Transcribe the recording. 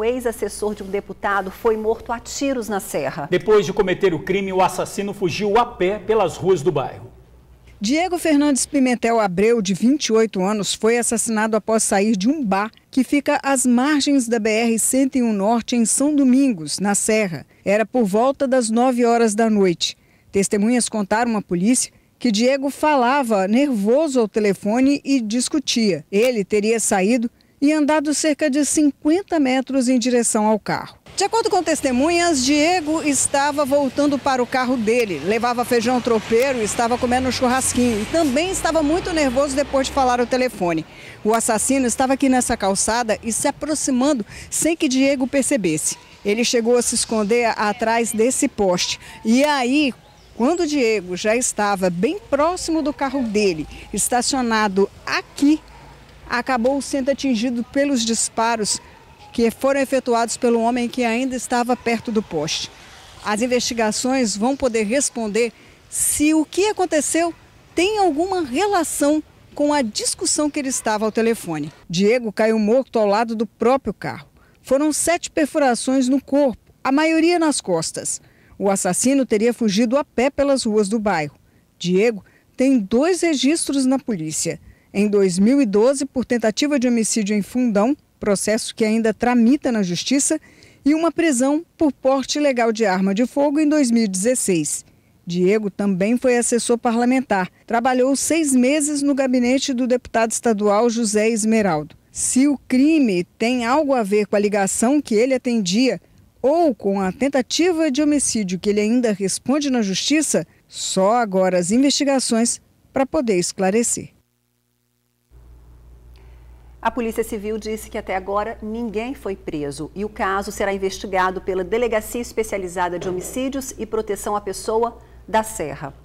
O ex-assessor de um deputado foi morto a tiros na Serra. Depois de cometer o crime, o assassino fugiu a pé pelas ruas do bairro. Diego Fernandes Pimentel Abreu, de 28 anos, foi assassinado após sair de um bar que fica às margens da BR-101 Norte, em São Domingos, na Serra. Era por volta das 9 horas da noite. Testemunhas contaram à polícia que Diego falava nervoso ao telefone e discutia. Ele teria saído e andado cerca de 50 metros em direção ao carro. De acordo com testemunhas, Diego estava voltando para o carro dele, levava feijão tropeiro e estava comendo um churrasquinho. E também estava muito nervoso depois de falar o telefone. O assassino estava aqui nessa calçada e se aproximando sem que Diego percebesse. Ele chegou a se esconder atrás desse poste. E aí, quando Diego já estava bem próximo do carro dele, estacionado aqui acabou sendo atingido pelos disparos que foram efetuados pelo homem que ainda estava perto do poste. As investigações vão poder responder se o que aconteceu tem alguma relação com a discussão que ele estava ao telefone. Diego caiu morto ao lado do próprio carro. Foram sete perfurações no corpo, a maioria nas costas. O assassino teria fugido a pé pelas ruas do bairro. Diego tem dois registros na polícia em 2012 por tentativa de homicídio em Fundão, processo que ainda tramita na Justiça, e uma prisão por porte ilegal de arma de fogo em 2016. Diego também foi assessor parlamentar. Trabalhou seis meses no gabinete do deputado estadual José Esmeraldo. Se o crime tem algo a ver com a ligação que ele atendia ou com a tentativa de homicídio que ele ainda responde na justiça, só agora as investigações para poder esclarecer. A Polícia Civil disse que até agora ninguém foi preso e o caso será investigado pela Delegacia Especializada de Homicídios e Proteção à Pessoa da Serra.